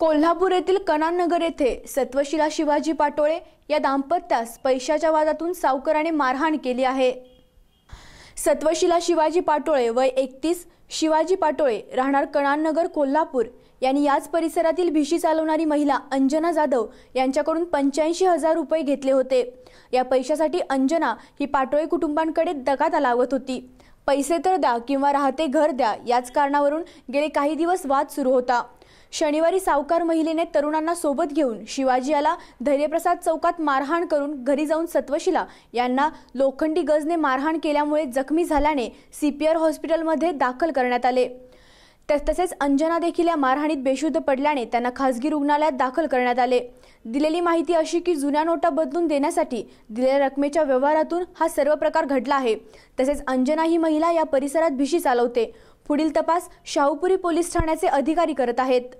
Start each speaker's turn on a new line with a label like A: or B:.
A: कोल्हापूर येथील कणानगर येथे सत्वशिला शिवाजी पाटोळे या दाम्पत्यास पैशाच्या वादातून सावकाराने मारहाण केली आहे सत्वशिला शिवाजी पाटोळे वय एकतीस शिवाजी पाटोळे राहणार कणानगर कोल्हापूर यांनी याच परिसरातील भीशी चालवणारी महिला अंजना जाधव यांच्याकडून पंच्याऐंशी हजार रुपये घेतले होते या पैशासाठी अंजना ही पाटोळे कुटुंबांकडे दगात लावत होती पैसे तर द्या किंवा राहते घर द्या याच कारणावरून गेले काही दिवस वाद सुरू होता शनिवारी सावकार महिलेने तरुणांना सोबत घेऊन शिवाजी याला धैर्यप्रसाद चौकात मारहाण करून घरी जाऊन सत्वशिला यांना लोखंडी गजने मारहाण केल्यामुळे जखमी झाल्याने सीपीआर हॉस्पिटलमध्ये दाखल करण्यात आले तसेच अंजना देखील या मारहाणीत बेशुद्ध पडल्याने त्यांना खासगी रुग्णालयात दाखल करण्यात आले दिलेली माहिती अशी की जुन्या नोटा बदलून देण्यासाठी दिलेल्या रकमेच्या व्यवहारातून हा सर्व प्रकार घडला आहे तसेच अंजना ही महिला या परिसरात भिशी चालवते पुढील तपास शाहूपुरी पोलीस ठाण्याचे अधिकारी करत आहेत